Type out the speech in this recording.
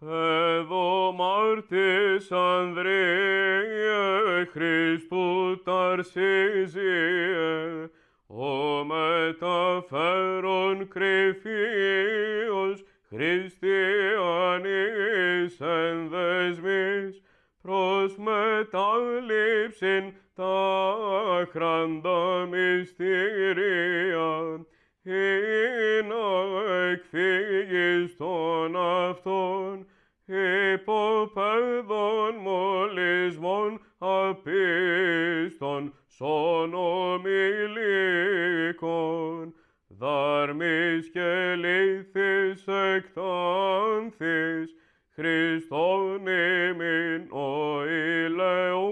Εδώ μάρτη Ανδρέε, Χριστού ταρσίζιε, ο μεταφέρον κρυφίος Χριστιανής εν δεσμής, προς μεταλήψην τα χράντα μυστήρια, εκφύγεις των αυτών, υπό μολυσμών απίστων, σων ομιλίκων, δαρμής και λύθης εκτάνθης, Χριστόν ημιν ο